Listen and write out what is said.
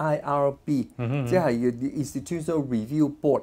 IRB，即係要 Institutional Review Board。